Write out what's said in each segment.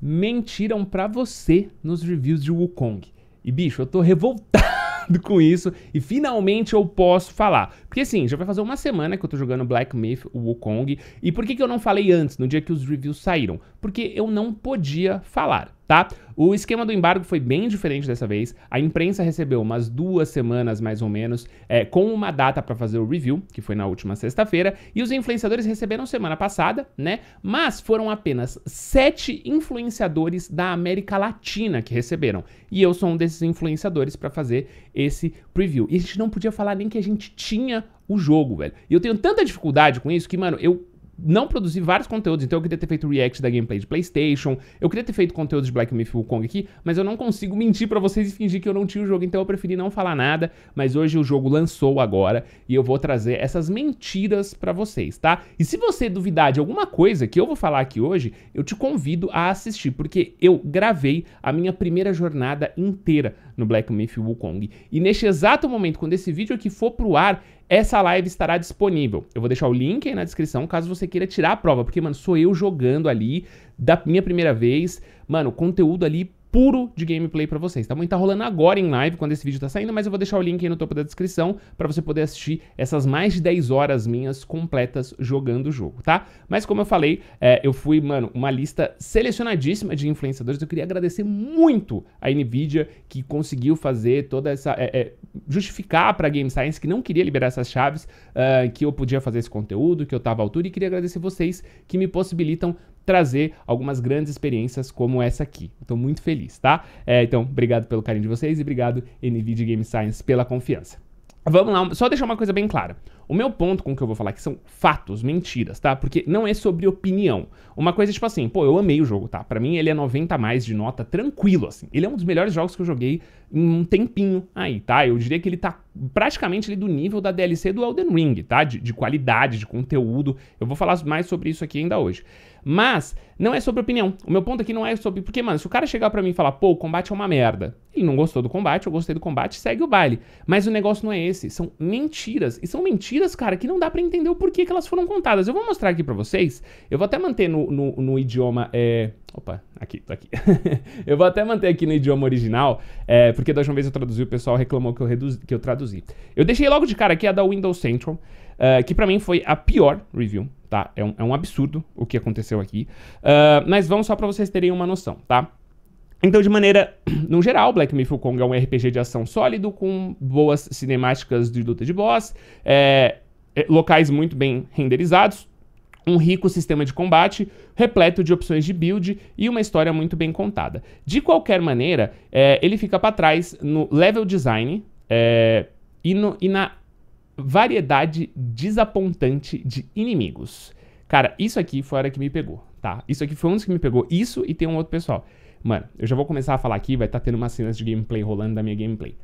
mentiram para você nos reviews de Wukong. E bicho, eu tô revoltado com isso e finalmente eu posso falar. Porque assim, já vai fazer uma semana que eu tô jogando Black Myth Wukong. E por que, que eu não falei antes, no dia que os reviews saíram? Porque eu não podia falar tá? O esquema do embargo foi bem diferente dessa vez. A imprensa recebeu umas duas semanas, mais ou menos, é, com uma data para fazer o review, que foi na última sexta-feira, e os influenciadores receberam semana passada, né? Mas foram apenas sete influenciadores da América Latina que receberam. E eu sou um desses influenciadores para fazer esse preview. E a gente não podia falar nem que a gente tinha o jogo, velho. E eu tenho tanta dificuldade com isso que, mano, eu não produzi vários conteúdos, então eu queria ter feito react da gameplay de PlayStation, eu queria ter feito conteúdos de Black Myth Wukong aqui, mas eu não consigo mentir para vocês e fingir que eu não tinha o jogo, então eu preferi não falar nada, mas hoje o jogo lançou agora e eu vou trazer essas mentiras para vocês, tá? E se você duvidar de alguma coisa que eu vou falar aqui hoje, eu te convido a assistir, porque eu gravei a minha primeira jornada inteira no Black Myth Wukong. E neste exato momento, quando esse vídeo aqui for pro ar, essa live estará disponível. Eu vou deixar o link aí na descrição caso você queira tirar a prova, porque, mano, sou eu jogando ali da minha primeira vez. Mano, conteúdo ali puro de gameplay para vocês, tá bom? E tá rolando agora em live, quando esse vídeo tá saindo, mas eu vou deixar o link aí no topo da descrição para você poder assistir essas mais de 10 horas minhas completas jogando o jogo, tá? Mas como eu falei, é, eu fui, mano, uma lista selecionadíssima de influenciadores, eu queria agradecer muito a NVIDIA que conseguiu fazer toda essa... É, é, justificar pra Game Science que não queria liberar essas chaves, uh, que eu podia fazer esse conteúdo, que eu tava à altura, e queria agradecer vocês que me possibilitam trazer algumas grandes experiências como essa aqui. Estou muito feliz, tá? É, então, obrigado pelo carinho de vocês e obrigado NVIDIA Game Science pela confiança. Vamos lá, só deixar uma coisa bem clara. O meu ponto com o que eu vou falar aqui são fatos, mentiras, tá? Porque não é sobre opinião. Uma coisa é tipo assim, pô, eu amei o jogo, tá? Para mim ele é 90 a mais de nota, tranquilo, assim. Ele é um dos melhores jogos que eu joguei em um tempinho aí, tá? Eu diria que ele tá praticamente ali do nível da DLC do Elden Ring, tá? De, de qualidade, de conteúdo. Eu vou falar mais sobre isso aqui ainda hoje. Mas não é sobre opinião. O meu ponto aqui não é sobre. Porque, mano, se o cara chegar para mim e falar, pô, o combate é uma merda não gostou do combate, eu gostei do combate, segue o baile. Mas o negócio não é esse, são mentiras. E são mentiras, cara, que não dá para entender o porquê que elas foram contadas. Eu vou mostrar aqui para vocês, eu vou até manter no, no, no idioma... É... Opa, aqui, tô aqui. eu vou até manter aqui no idioma original, é, porque da última vez eu traduzi, o pessoal reclamou que eu, reduzi, que eu traduzi. Eu deixei logo de cara aqui a da Windows Central, uh, que para mim foi a pior review, tá? É um, é um absurdo o que aconteceu aqui. Uh, mas vamos só para vocês terem uma noção, tá? Então, de maneira, no geral, Black Myth Kong é um RPG de ação sólido, com boas cinemáticas de luta de boss, é, é, locais muito bem renderizados, um rico sistema de combate, repleto de opções de build e uma história muito bem contada. De qualquer maneira, é, ele fica para trás no level design é, e, no, e na variedade desapontante de inimigos. Cara, isso aqui foi a hora que me pegou, tá? Isso aqui foi um dos que me pegou. Isso e tem um outro pessoal. Mano, eu já vou começar a falar aqui, vai estar tá tendo umas cenas de gameplay rolando da minha gameplay.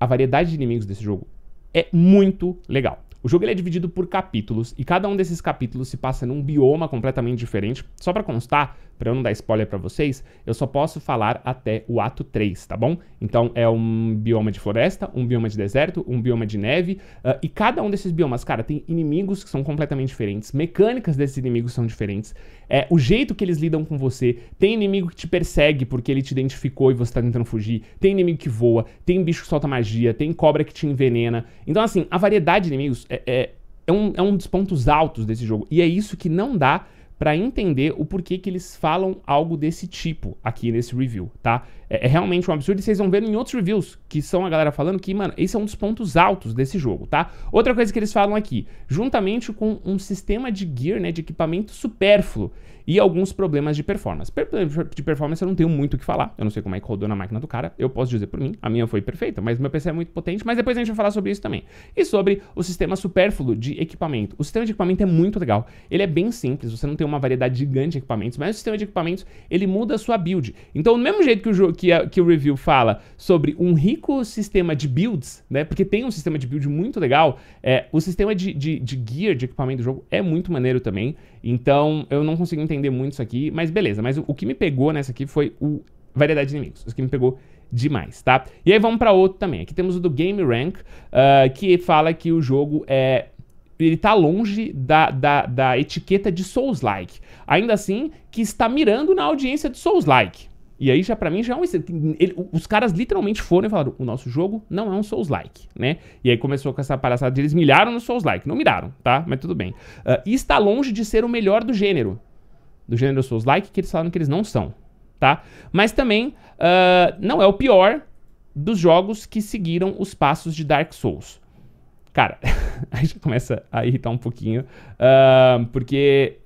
A variedade de inimigos desse jogo é muito legal. O jogo ele é dividido por capítulos e cada um desses capítulos se passa num bioma completamente diferente. Só para constar, para eu não dar spoiler para vocês, eu só posso falar até o ato 3, tá bom? Então é um bioma de floresta, um bioma de deserto, um bioma de neve, uh, e cada um desses biomas, cara, tem inimigos que são completamente diferentes, mecânicas desses inimigos são diferentes, é, o jeito que eles lidam com você, tem inimigo que te persegue porque ele te identificou e você tá tentando fugir, tem inimigo que voa, tem bicho que solta magia, tem cobra que te envenena. Então assim, a variedade de inimigos é é, é, é, um, é um dos pontos altos desse jogo. E é isso que não dá para entender o porquê que eles falam algo desse tipo aqui nesse review, tá? É, é, realmente um absurdo e vocês vão ver em outros reviews que são a galera falando que, mano, esse é um dos pontos altos desse jogo, tá? Outra coisa que eles falam aqui, juntamente com um sistema de gear, né, de equipamento supérfluo e alguns problemas de performance. De performance eu não tenho muito o que falar, eu não sei como é que rodou na máquina do cara, eu posso dizer por mim, a minha foi perfeita, mas meu PC é muito potente, mas depois a gente vai falar sobre isso também. E sobre o sistema supérfluo de equipamento. O sistema de equipamento é muito legal, ele é bem simples, você não tem uma variedade gigante de equipamentos, mas o sistema de equipamentos, ele muda a sua build. Então, do mesmo jeito que o, que, a, que o review fala sobre um rico sistema de builds, né, porque tem um sistema de build muito legal, é, o sistema de, de, de gear, de equipamento do jogo, é muito maneiro também, então, eu não consigo entender muito isso aqui, mas beleza. Mas o, o que me pegou nessa aqui foi o variedade de inimigos. Isso que me pegou demais, tá? E aí vamos para outro também. Aqui temos o do Game Rank, uh, que fala que o jogo é ele tá longe da, da, da etiqueta de Souls-like. Ainda assim, que está mirando na audiência de Souls-like. E aí já para mim já é um ele, os caras literalmente foram e falaram: "O nosso jogo não é um Souls like", né? E aí começou com essa palhaçada de eles milharam no Souls like, não miraram, tá? Mas tudo bem. Uh, e está longe de ser o melhor do gênero. Do gênero Souls like que eles falaram que eles não são, tá? Mas também uh, não é o pior dos jogos que seguiram os passos de Dark Souls. Cara, aí já começa a irritar um pouquinho, uh, porque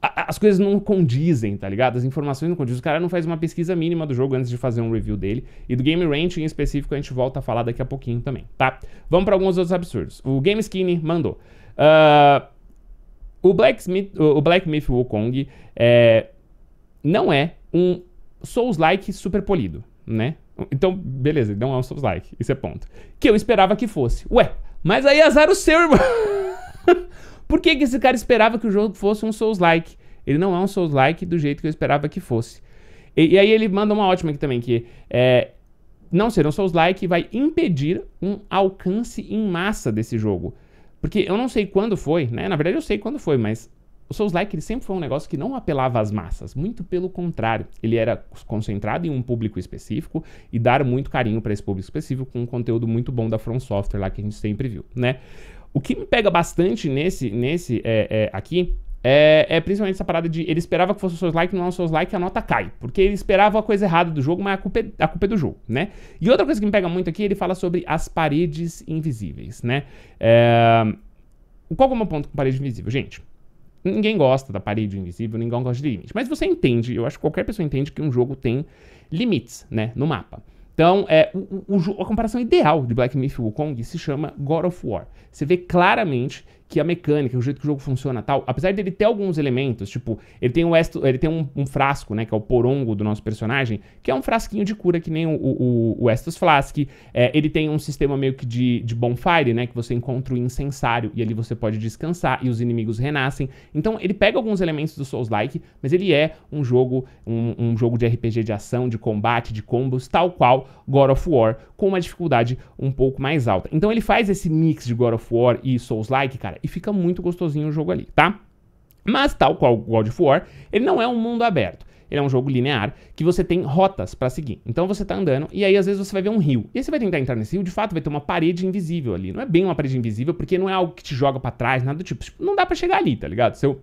as coisas não condizem, tá ligado? As informações não condizem. O cara não faz uma pesquisa mínima do jogo antes de fazer um review dele. E do Game Ranch em específico a gente volta a falar daqui a pouquinho também, tá? Vamos para alguns outros absurdos. O Game Skinny mandou. Uh, o, Black o Black Myth Wukong é, não é um Souls-like super polido, né? Então, beleza, não é um Souls-like. Isso é ponto. Que eu esperava que fosse. Ué, mas aí azar o seu, irmão. Por que, que esse cara esperava que o jogo fosse um Souls-like? Ele não é um Souls-like do jeito que eu esperava que fosse. E, e aí ele manda uma ótima aqui também, que é, não ser um Souls-like vai impedir um alcance em massa desse jogo. Porque eu não sei quando foi, né? Na verdade eu sei quando foi, mas o Souls-like ele sempre foi um negócio que não apelava às massas, muito pelo contrário. Ele era concentrado em um público específico e dar muito carinho para esse público específico com um conteúdo muito bom da From Software lá que a gente sempre viu, né? O que me pega bastante nesse, nesse é, é, aqui é, é, principalmente essa parada de ele esperava que fosse o seus like, não é o seus like, a nota cai. Porque ele esperava a coisa errada do jogo, mas a culpa, é, a culpa é do jogo, né? E outra coisa que me pega muito aqui, ele fala sobre as paredes invisíveis, né? É... Qual é o meu ponto com parede invisível? Gente, ninguém gosta da parede invisível, ninguém gosta de limite. Mas você entende, eu acho que qualquer pessoa entende que um jogo tem limites, né? No mapa. Então, é, o, o, a comparação ideal de Black Myth e Wukong se chama God of War. Você vê claramente que a mecânica, o jeito que o jogo funciona tal. Apesar dele ter alguns elementos, tipo, ele tem, um, esto, ele tem um, um, frasco, né? Que é o porongo do nosso personagem, que é um frasquinho de cura, que nem o, o, o Estus Flask. É, ele tem um sistema meio que de, de bonfire, né? Que você encontra o incensário e ali você pode descansar e os inimigos renascem. Então ele pega alguns elementos do Souls-like, mas ele é um jogo, um, um jogo de RPG de ação, de combate, de combos, tal qual God of War, com uma dificuldade um pouco mais alta. Então ele faz esse mix de God of War e Souls-like, cara cara, e fica muito gostosinho o jogo ali, tá? Mas, tal qual God of War, ele não é um mundo aberto. Ele é um jogo linear que você tem rotas para seguir. Então você tá andando e aí às vezes você vai ver um rio. E aí você vai tentar entrar nesse rio, de fato vai ter uma parede invisível ali. Não é bem uma parede invisível porque não é algo que te joga para trás, nada do tipo. tipo. Não dá para chegar ali, tá ligado? Seu,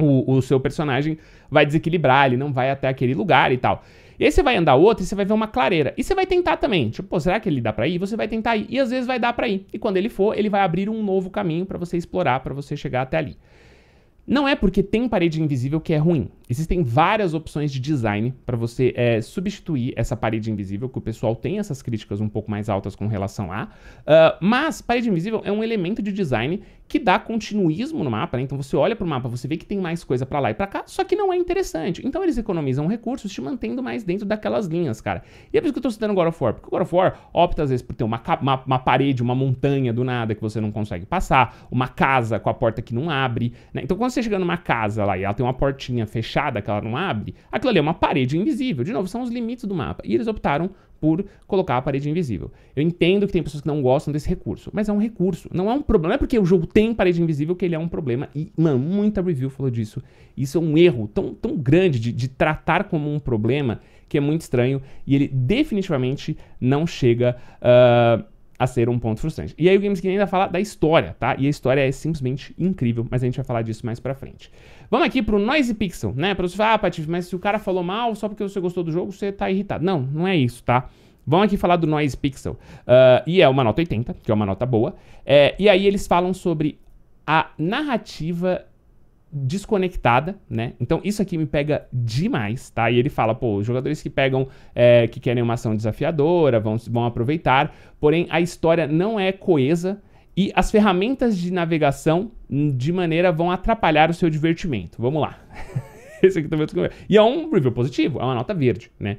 o, o seu personagem vai desequilibrar, ele não vai até aquele lugar e tal. E aí você vai andar outro e você vai ver uma clareira. E você vai tentar também. Tipo, pô, será que ele dá pra ir? Você vai tentar ir. E às vezes vai dar pra ir. E quando ele for, ele vai abrir um novo caminho para você explorar, para você chegar até ali. Não é porque tem parede invisível que é ruim. Existem várias opções de design para você é, substituir essa parede invisível, que o pessoal tem essas críticas um pouco mais altas com relação a. Uh, mas parede invisível é um elemento de design que dá continuismo no mapa, né? então você olha para o mapa, você vê que tem mais coisa para lá e para cá, só que não é interessante. Então eles economizam recursos te mantendo mais dentro daquelas linhas, cara. E é por isso que eu estou citando God of War, porque o God of War opta às vezes por ter uma, uma, uma, parede, uma montanha do nada que você não consegue passar, uma casa com a porta que não abre, né? Então quando você chega numa casa lá e ela tem uma portinha fechada, fechada, que ela não abre, aquilo ali é uma parede invisível. De novo, são os limites do mapa. E eles optaram por colocar a parede invisível. Eu entendo que tem pessoas que não gostam desse recurso, mas é um recurso, não é um problema. Não é porque o jogo tem parede invisível que ele é um problema. E, mano, muita review falou disso. Isso é um erro tão, tão grande de, de tratar como um problema que é muito estranho e ele definitivamente não chega. Uh, a ser um ponto frustrante. E aí o Games Guia ainda fala da história, tá? E a história é simplesmente incrível, mas a gente vai falar disso mais pra frente. Vamos aqui pro Noise Pixel, né? Pra você falar, ah, Patife, mas se o cara falou mal só porque você gostou do jogo, você tá irritado. Não, não é isso, tá? Vamos aqui falar do Noise Pixel. Uh, e é uma nota 80, que é uma nota boa. É, e aí eles falam sobre a narrativa desconectada, né? Então isso aqui me pega demais, tá? E ele fala, pô, jogadores que pegam, é, que querem uma ação desafiadora, vão, vão aproveitar, porém a história não é coesa e as ferramentas de navegação hum, de maneira vão atrapalhar o seu divertimento. Vamos lá. Esse aqui também é E é um review positivo, é uma nota verde, né?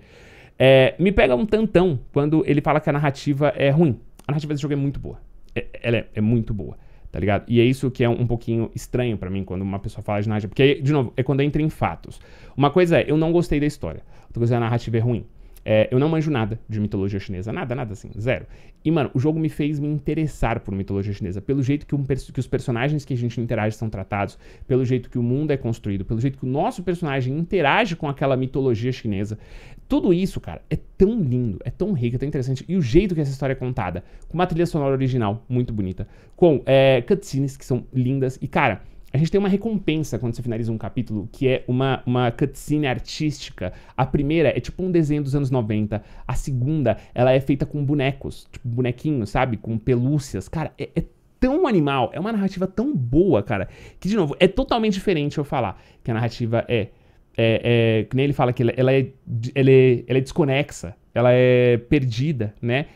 É, me pega um tantão quando ele fala que a narrativa é ruim. A narrativa desse jogo é muito boa. É, ela é, é muito boa tá ligado? E é isso que é um, um pouquinho estranho para mim quando uma pessoa fala de narrativa. Porque, de novo, é quando entra em fatos. Uma coisa é, eu não gostei da história. Outra coisa é a narrativa é ruim. É, eu não manjo nada de mitologia chinesa, nada, nada assim, zero. E, mano, o jogo me fez me interessar por mitologia chinesa, pelo jeito que, um, que, os personagens que a gente interage são tratados, pelo jeito que o mundo é construído, pelo jeito que o nosso personagem interage com aquela mitologia chinesa. Tudo isso, cara, é tão lindo, é tão rico, é tão interessante. E o jeito que essa história é contada, com uma trilha sonora original muito bonita, com é, cutscenes que são lindas. E, cara, a gente tem uma recompensa quando você finaliza um capítulo, que é uma, uma cutscene artística. A primeira é tipo um desenho dos anos 90. A segunda, ela é feita com bonecos, tipo bonequinhos, sabe? Com pelúcias. Cara, é, é tão animal, é uma narrativa tão boa, cara, que, de novo, é totalmente diferente eu falar que a narrativa é. É, é que nem ele fala que ela, ela, é, ela, é, ela é desconexa, ela é perdida, né?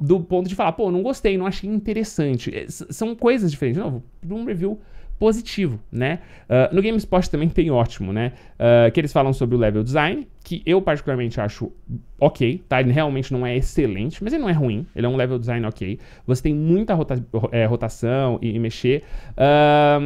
do ponto de falar, pô, não gostei, não achei interessante. É, são coisas diferentes. De novo, um review positivo, né? Uh, no GameSpot também tem ótimo, né? Uh, que eles falam sobre o level design, que eu particularmente acho ok, tá? Ele realmente não é excelente, mas ele não é ruim, ele é um level design ok. Você tem muita rota é, rotação e, e mexer. Ah,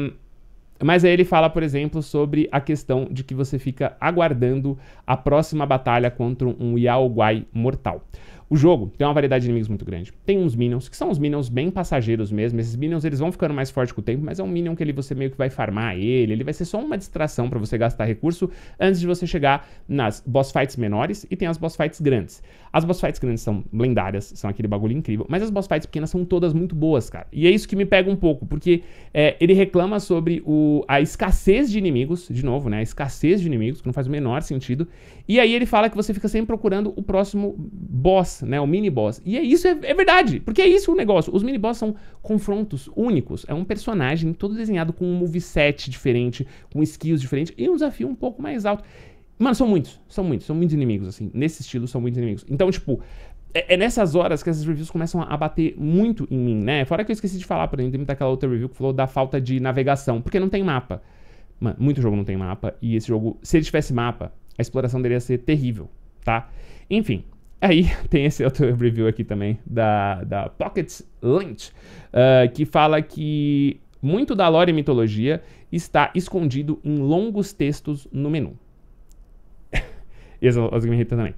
mas aí ele fala, por exemplo, sobre a questão de que você fica aguardando a próxima batalha contra um Yaoguai mortal. O jogo tem uma variedade de inimigos muito grande. Tem uns minions, que são uns minions bem passageiros mesmo. Esses minions eles vão ficando mais fortes com o tempo, mas é um minion que ele, você meio que vai farmar ele. Ele vai ser só uma distração para você gastar recurso antes de você chegar nas boss fights menores e tem as boss fights grandes. As boss fights grandes são lendárias, são aquele bagulho incrível, mas as boss fights pequenas são todas muito boas, cara. E é isso que me pega um pouco, porque é, ele reclama sobre o, a escassez de inimigos, de novo, né? A escassez de inimigos, que não faz o menor sentido. E aí ele fala que você fica sempre procurando o próximo boss, né? O mini boss. E é isso, é, é verdade, porque é isso o negócio. Os mini boss são confrontos únicos. É um personagem todo desenhado com um moveset diferente, com skills diferentes e um desafio um pouco mais alto. Mano, são muitos, são muitos, são muitos inimigos, assim. Nesse estilo, são muitos inimigos. Então, tipo, é, é nessas horas que essas reviews começam a bater muito em mim, né? Fora que eu esqueci de falar, por exemplo, daquela outra review que falou da falta de navegação, porque não tem mapa. Mano, muito jogo não tem mapa, e esse jogo, se ele tivesse mapa, a exploração deveria ser terrível, tá? Enfim, Aí tem esse outro review aqui também, da, da Pocket Lynch, uh, que fala que muito da lore e mitologia está escondido em longos textos no menu. E as, as Game Hitler também.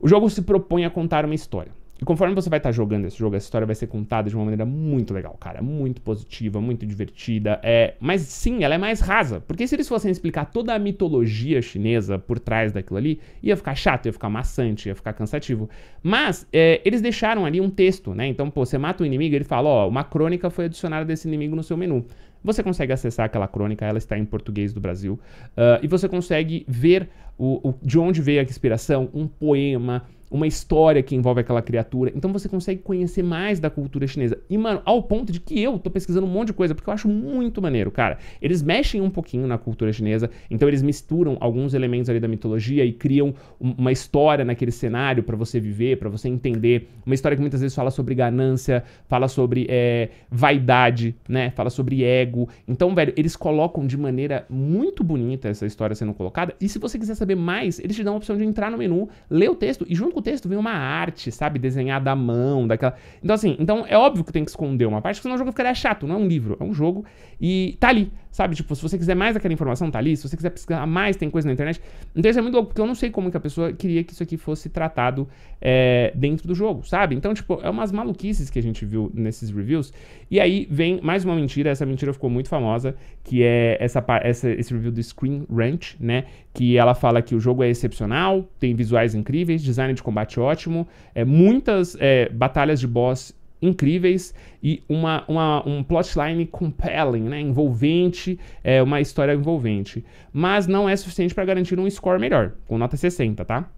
O jogo se propõe a contar uma história. E conforme você vai estar tá jogando esse jogo, essa história vai ser contada de uma maneira muito legal, cara. Muito positiva, muito divertida. É... Mas sim, ela é mais rasa. Porque se eles fossem explicar toda a mitologia chinesa por trás daquilo ali, ia ficar chato, ia ficar maçante, ia ficar cansativo. Mas é, eles deixaram ali um texto, né? Então, pô, você mata um inimigo, ele fala: ó, uma crônica foi adicionada desse inimigo no seu menu. Você consegue acessar aquela crônica, ela está em português do Brasil. Uh, e você consegue ver o, o, de onde veio a inspiração, um poema, uma história que envolve aquela criatura. Então você consegue conhecer mais da cultura chinesa. E, mano, ao ponto de que eu tô pesquisando um monte de coisa, porque eu acho muito maneiro, cara. Eles mexem um pouquinho na cultura chinesa, então eles misturam alguns elementos ali da mitologia e criam uma história naquele cenário para você viver, para você entender. Uma história que muitas vezes fala sobre ganância, fala sobre é, vaidade, né? Fala sobre ego. Então, velho, eles colocam de maneira muito bonita essa história sendo colocada. E se você quiser saber mais, eles te dão a opção de entrar no menu, ler o texto e junto com texto, vem uma arte, sabe? Desenhada à mão, daquela. Então, assim, então é óbvio que tem que esconder uma parte, porque senão o jogo ficaria chato. Não é um livro, é um jogo. E tá ali, sabe? Tipo, se você quiser mais aquela informação, tá ali. Se você quiser pesquisar mais, tem coisa na internet. Então, isso é muito louco, porque eu não sei como que a pessoa queria que isso aqui fosse tratado é, dentro do jogo, sabe? Então, tipo, é umas maluquices que a gente viu nesses reviews. E aí vem mais uma mentira, essa mentira ficou muito famosa, que é essa, essa, esse review do Screen Ranch, né? Que ela fala que o jogo é excepcional, tem visuais incríveis, design de combate ótimo, é, muitas é, batalhas de boss incríveis e uma, uma, um plotline compelling, né? envolvente, é, uma história envolvente. Mas não é suficiente para garantir um score melhor, com nota 60, tá?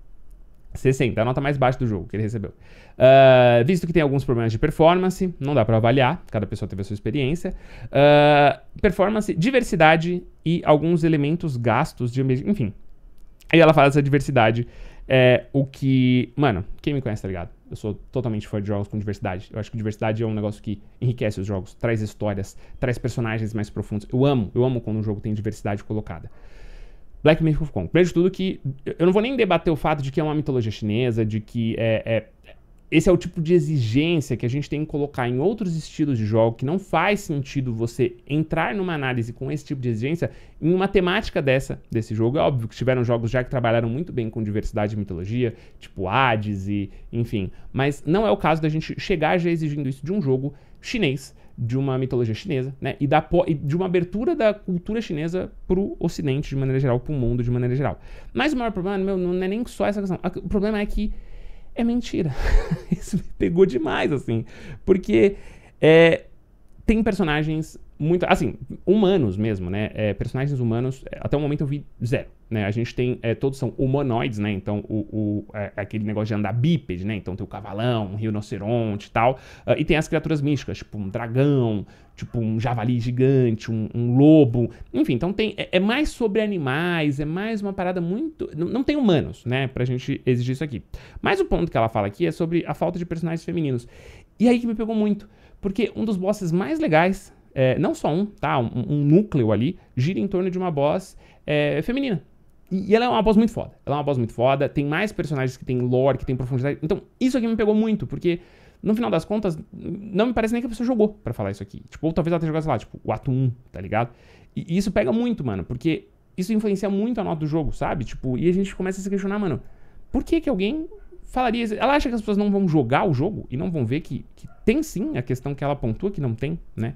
60, é a nota mais baixa do jogo que ele recebeu. Uh, visto que tem alguns problemas de performance, não dá para avaliar, cada pessoa teve a sua experiência. Uh, performance, diversidade e alguns elementos gastos de. Enfim. Aí ela fala essa diversidade é o que. Mano, quem me conhece, tá ligado? Eu sou totalmente fã de jogos com diversidade. Eu acho que diversidade é um negócio que enriquece os jogos, traz histórias, traz personagens mais profundos. Eu amo, eu amo quando um jogo tem diversidade colocada. Black Myth of Kong. Primeiro de tudo que. Eu não vou nem debater o fato de que é uma mitologia chinesa, de que é, é esse é o tipo de exigência que a gente tem que colocar em outros estilos de jogo, que não faz sentido você entrar numa análise com esse tipo de exigência em uma temática dessa, desse jogo. É óbvio que tiveram jogos já que trabalharam muito bem com diversidade e mitologia, tipo Hades e enfim, mas não é o caso da gente chegar já exigindo isso de um jogo chinês, de uma mitologia chinesa, né, e, da, e de uma abertura da cultura chinesa pro ocidente de maneira geral, pro mundo de maneira geral. Mas o maior problema, meu, não é nem só essa questão. O problema é que é mentira. Isso me pegou demais, assim. Porque é, tem personagens muito, assim, humanos mesmo, né? É, personagens humanos, é, até o momento eu vi zero, né? A gente tem, é, todos são humanoides, né? Então, o, o é, é aquele negócio de andar bípede, né? Então tem o cavalão, um rinoceronte e tal. Uh, e tem as criaturas místicas, tipo um dragão, tipo um javali gigante, um, um lobo. Enfim, então tem, é, é, mais sobre animais, é mais uma parada muito... Não, não, tem humanos, né? Pra gente exigir isso aqui. Mas o ponto que ela fala aqui é sobre a falta de personagens femininos. E aí que me pegou muito. Porque um dos bosses mais legais é, não só um, tá? Um, um, núcleo ali, gira em torno de uma boss é, feminina. E, e ela é uma boss muito foda. Ela é uma boss muito foda, tem mais personagens que tem lore, que tem profundidade. Então, isso aqui me pegou muito, porque no final das contas, não me parece nem que a pessoa jogou para falar isso aqui. Tipo, ou talvez ela tenha jogado, sei lá, tipo, o ato 1, tá ligado? E, e isso pega muito, mano, porque isso influencia muito a nota do jogo, sabe? Tipo, e a gente começa a se questionar, mano, por que que alguém falaria... Ela acha que as pessoas não vão jogar o jogo e não vão ver que, que tem sim a questão que ela pontua que não tem, né?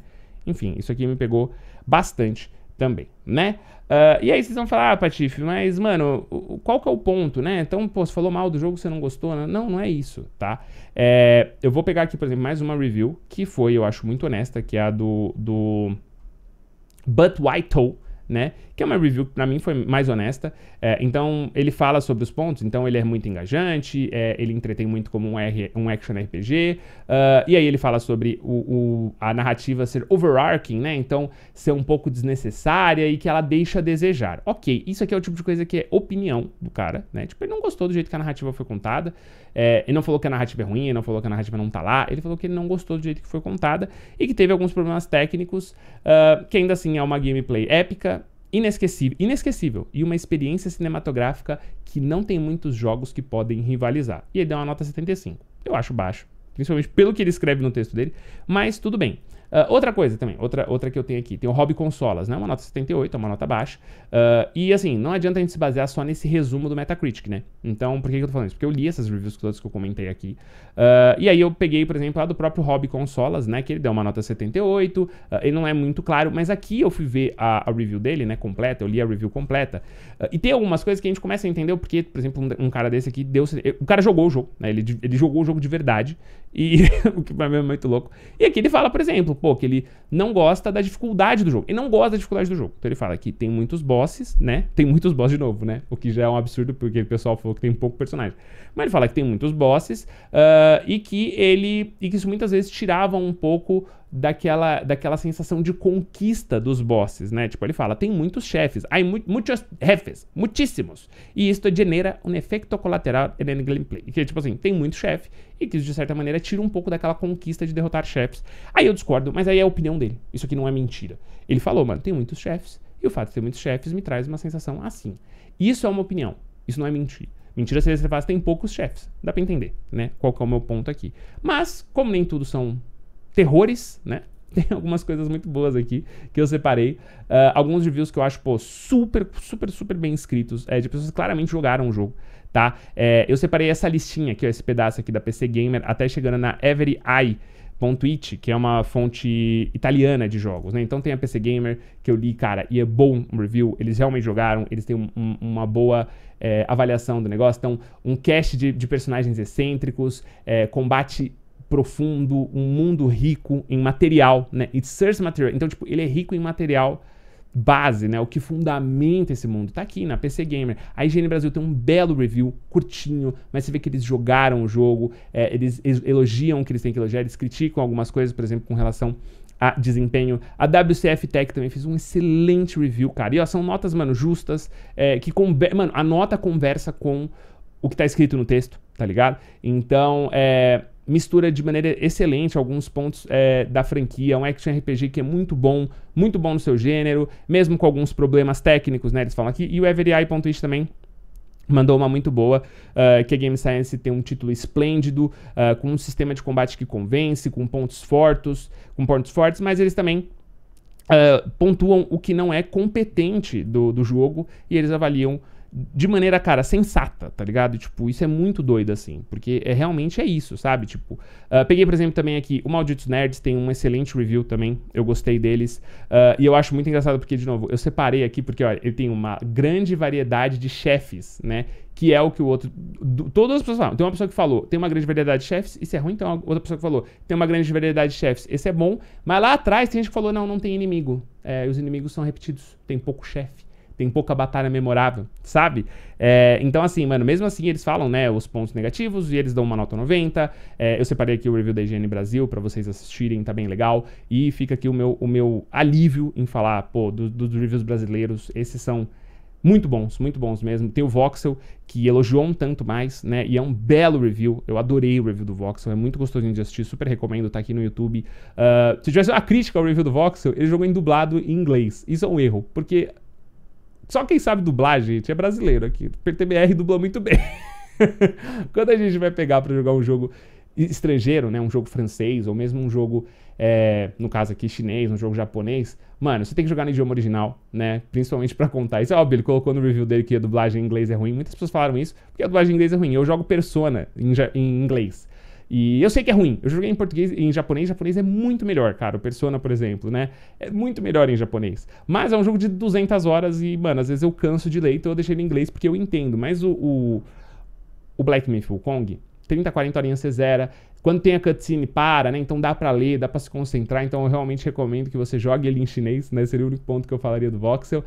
Enfim, isso aqui me pegou bastante também, né? Uh, e aí vocês vão falar, ah, Patife, mas, mano, qual que é o ponto, né? Então, pô, você falou mal do jogo, você não gostou, né? Não, não é isso, tá? É, eu vou pegar aqui, por exemplo, mais uma review, que foi, eu acho, muito honesta, que é a do, do But White Toe, né? Que é uma review que para mim foi mais honesta. É, então ele fala sobre os pontos, então ele é muito engajante, é, ele entretém muito como um, R, um action RPG. Uh, ah, e aí ele fala sobre o, o, a narrativa ser overarching, né? Então ser um pouco desnecessária e que ela deixa a desejar. Ok, isso aqui é o tipo de coisa que é opinião do cara, né? Tipo, ele não gostou do jeito que a narrativa foi contada. É, ele não falou que a narrativa é ruim, ele não falou que a narrativa não tá lá, ele falou que ele não gostou do jeito que foi contada e que teve alguns problemas técnicos, uh, que ainda assim é uma gameplay épica, inesquecível, inesquecível e uma experiência cinematográfica que não tem muitos jogos que podem rivalizar. E ele deu uma nota 75. Eu acho baixo, principalmente pelo que ele escreve no texto dele, mas tudo bem. Uh, outra coisa também, outra, outra que eu tenho aqui, tem o hobby consolas, né? Uma nota 78, é uma nota baixa. Uh, e assim, não adianta a gente se basear só nesse resumo do Metacritic, né? Então, por que, que eu tô falando isso? Porque eu li essas reviews todas que eu comentei aqui. Uh, e aí eu peguei, por exemplo, a do próprio hobby consolas, né? Que ele deu uma nota 78, ele não é muito claro, mas aqui eu fui ver a, a review dele, né? Completa, eu li a review completa. e tem algumas coisas que a gente começa a entender, porque, por exemplo, um, um cara desse aqui deu. Eh, o cara jogou o jogo, né? Ele, ele jogou o jogo de verdade. E o que pra mim é muito louco. E aqui ele fala, por exemplo, pô, que ele não gosta da dificuldade do jogo. Ele não gosta da dificuldade do jogo. Então ele fala que tem muitos bosses, né? Tem muitos bosses de novo, né? O que já é um absurdo porque o pessoal falou que tem pouco personagem. Mas ele fala que tem muitos bosses uh, e que ele e que isso muitas vezes tirava um pouco daquela, daquela sensação de conquista dos bosses, né? Tipo, ele fala, tem muitos chefes, hay muitos chefes, muitíssimos. E isso genera um efeito colateral no gameplay. Que, tipo assim, tem muito chefe e que, de certa maneira, tira um pouco daquela conquista de derrotar chefes. Aí eu discordo, mas aí é a opinião dele. Isso aqui não é mentira. Ele falou, mano, tem muitos chefes e o fato de ter muitos chefes me traz uma sensação assim. Isso é uma opinião, isso não é mentira. Mentira seria se você falasse, tem poucos chefes. Dá pra entender, né? Qual que é o meu ponto aqui. Mas, como nem tudo são terrores, né? Tem algumas coisas muito boas aqui que eu separei. Uh, alguns reviews que eu acho, pô, super, super, super bem escritos. É, de pessoas que claramente jogaram o jogo, tá? É, eu separei essa listinha aqui, ó, esse pedaço aqui da PC Gamer, até chegando na Every .it, que é uma fonte italiana de jogos, né? Então tem a PC Gamer, que eu li, cara, e é bom um review, eles realmente jogaram, eles têm um, um, uma boa é, avaliação do negócio, então um cast de, de personagens excêntricos, é, combate profundo, um mundo rico em material, né? It serves material. Então, tipo, ele é rico em material base, né? O que fundamenta esse mundo. Tá aqui na PC Gamer. A IGN Brasil tem um belo review, curtinho, mas você vê que eles jogaram o jogo, é, eles elogiam o que eles têm que elogiar, eles criticam algumas coisas, por exemplo, com relação a desempenho. A WCF Tech também fez um excelente review, cara. E ó, são notas, mano, justas, é, que conver... mano, a nota conversa com o que tá escrito no texto, tá ligado? Então, é mistura de maneira excelente alguns pontos é, da franquia, um action RPG que é muito bom, muito bom no seu gênero, mesmo com alguns problemas técnicos, né, eles falam aqui, e o everyeye.it também mandou uma muito boa, uh, que a Game Science tem um título esplêndido, uh, com um sistema de combate que convence, com pontos fortes, com pontos fortes, mas eles também uh, pontuam o que não é competente do, do jogo e eles avaliam de maneira, cara, sensata, tá ligado? Tipo, isso é muito doido, assim, porque é, realmente é isso, sabe? Tipo, uh, peguei, por exemplo, também aqui, o Malditos Nerds tem um excelente review também, eu gostei deles, uh, e eu acho muito engraçado porque, de novo, eu separei aqui porque, olha, ele tem uma grande variedade de chefes, né? que é o que o outro. Do, todas as pessoas falam. Tem uma pessoa que falou, tem uma grande variedade de chefes, isso é ruim. Tem então uma outra pessoa que falou, tem uma grande variedade de chefes, esse é bom. Mas lá atrás tem gente que falou, não, não tem inimigo. É, os inimigos são repetidos, tem pouco chefe tem pouca batalha memorável, sabe? É, então, assim, mano, mesmo assim eles falam, né, os pontos negativos e eles dão uma nota 90. É, eu separei aqui o review da IGN Brasil para vocês assistirem, tá bem legal. E fica aqui o meu, o meu alívio em falar, pô, dos do, reviews brasileiros, esses são muito bons, muito bons mesmo. Tem o Voxel, que elogiou um tanto mais, né? E é um belo review. Eu adorei o review do Voxel, é muito gostosinho de assistir, super recomendo, tá aqui no YouTube. Uh, se tivesse uma crítica ao review do Voxel, ele jogou em dublado em inglês. Isso é um erro, porque só quem sabe dublar, gente, é brasileiro aqui. O PTBR dubla muito bem. Quando a gente vai pegar para jogar um jogo estrangeiro, né, um jogo francês, ou mesmo um jogo, é, no caso aqui, chinês, um jogo japonês, mano, você tem que jogar no idioma original, né, principalmente para contar. Isso é óbvio, ele colocou no review dele que a dublagem em inglês é ruim, muitas pessoas falaram isso, porque a dublagem em inglês é ruim. Eu jogo Persona em, em inglês. E eu sei que é ruim. Eu joguei em português em japonês, japonês é muito melhor, cara. O Persona, por exemplo, né? É muito melhor em japonês. Mas é um jogo de 200 horas e, mano, às vezes eu canso de ler, então eu deixei ele em inglês porque eu entendo. Mas o, o, o Black Myth Wukong, 30, 40 horinhas você zera. Quando tem a cutscene, para, né? Então dá para ler, dá para se concentrar. Então eu realmente recomendo que você jogue ele em chinês, né? Seria o único ponto que eu falaria do Voxel. Uh,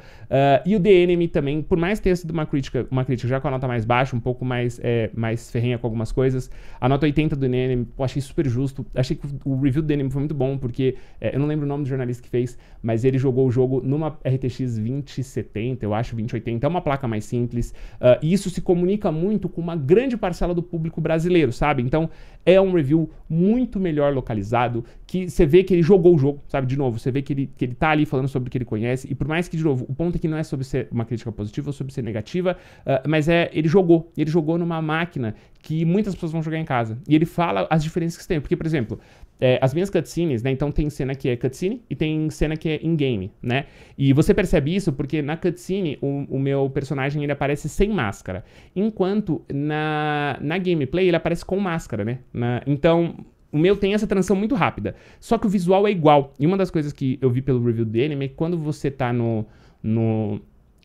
e o The Enemy também, por mais ter sido uma crítica, uma crítica já com a nota mais baixa, um pouco mais, é, mais ferrenha com algumas coisas, a nota 80 do The Enemy, pô, achei super justo. Achei que o review do The Enemy foi muito bom, porque é, eu não lembro o nome do jornalista que fez, mas ele jogou o jogo numa RTX 2070, eu acho, 2080, é uma placa mais simples. Uh, e isso se comunica muito com uma grande parcela do público brasileiro, sabe? Então é um review viu muito melhor localizado, que você vê que ele jogou o jogo, sabe? De novo, você vê que ele, que ele tá ali falando sobre o que ele conhece, e por mais que, de novo, o ponto aqui é não é sobre ser uma crítica positiva ou sobre ser negativa, uh, mas é, ele jogou, ele jogou numa máquina que muitas pessoas vão jogar em casa, e ele fala as diferenças que tem, porque, por exemplo, é, as minhas cutscenes, né? Então tem cena que é cutscene e tem cena que é in-game, né? E você percebe isso porque na cutscene o, o, meu personagem ele aparece sem máscara, enquanto na, na gameplay ele aparece com máscara, né? Na, então o meu tem essa transição muito rápida. Só que o visual é igual. E uma das coisas que eu vi pelo review do anime é que quando você tá no, no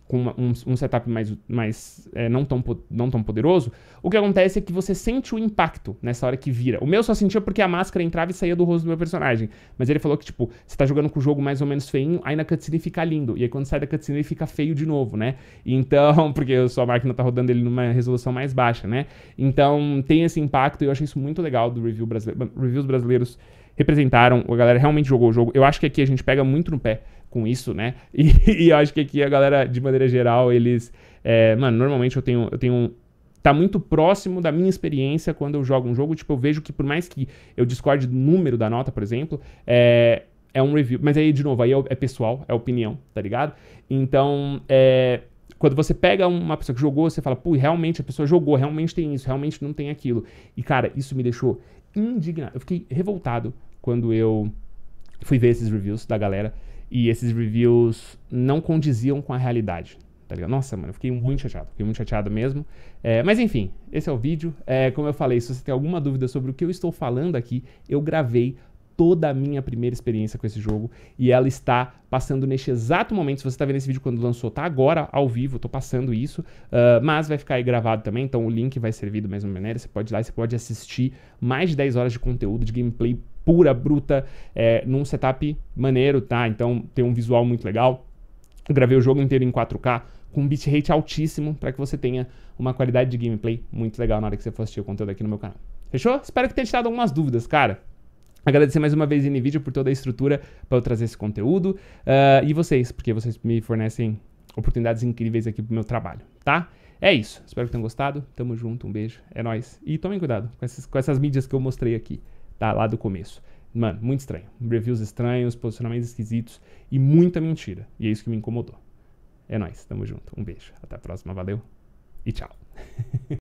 com uma, um, um, setup mais, mais é, não, tão, não tão poderoso, o que acontece é que você sente o impacto nessa hora que vira. O meu só sentia porque a máscara entrava e saía do rosto do meu personagem. Mas ele falou que, tipo, você tá jogando com o jogo mais ou menos feinho, aí na cutscene fica lindo. E aí quando sai da cutscene ele fica feio de novo, né? Então, porque a sua máquina tá rodando ele numa resolução mais baixa, né? Então tem esse impacto e eu achei isso muito legal do review brasileiro. Reviews brasileiros representaram, a galera realmente jogou o jogo. Eu acho que aqui a gente pega muito no pé com isso, né? E, e acho que aqui a galera, de maneira geral, eles. É, mano, normalmente eu tenho, eu tenho tá muito próximo da minha experiência quando eu jogo um jogo. Tipo, eu vejo que por mais que eu discorde do número da nota, por exemplo, é, é um review. Mas aí, de novo, aí é, é, pessoal, é opinião, tá ligado? Então, é, quando você pega uma pessoa que jogou, você fala, pô, realmente a pessoa jogou, realmente tem isso, realmente não tem aquilo. E, cara, isso me deixou indignado. Eu fiquei revoltado quando eu fui ver esses reviews da galera e esses reviews não condiziam com a realidade. Tá ligado? Nossa, mano, eu fiquei muito chateado, fiquei muito chateado mesmo. É, mas enfim, esse é o vídeo. É, como eu falei, se você tem alguma dúvida sobre o que eu estou falando aqui, eu gravei toda a minha primeira experiência com esse jogo e ela está passando neste exato momento. Se você está vendo esse vídeo quando lançou, tá agora ao vivo, estou passando isso, uh, mas vai ficar aí gravado também, então o link vai servir da mesma maneira. Você pode ir lá e você pode assistir mais de 10 horas de conteúdo de gameplay pura, bruta, é, num setup maneiro, tá? Então tem um visual muito legal. Eu gravei o jogo inteiro em 4K com um bitrate altíssimo para que você tenha uma qualidade de gameplay muito legal na hora que você for assistir o conteúdo aqui no meu canal. Fechou? Espero que tenha tirado algumas dúvidas, cara. Agradecer mais uma vez a NVIDIA por toda a estrutura para eu trazer esse conteúdo. Uh, e vocês, porque vocês me fornecem oportunidades incríveis aqui pro meu trabalho, tá? É isso. Espero que tenham gostado. Tamo junto, um beijo. É nóis. E tomem cuidado com essas, com essas mídias que eu mostrei aqui, tá? Lá do começo. Mano, muito estranho. Reviews estranhos, posicionamentos esquisitos e muita mentira. E é isso que me incomodou. É nóis. Tamo junto. Um beijo. Até a próxima. Valeu e tchau.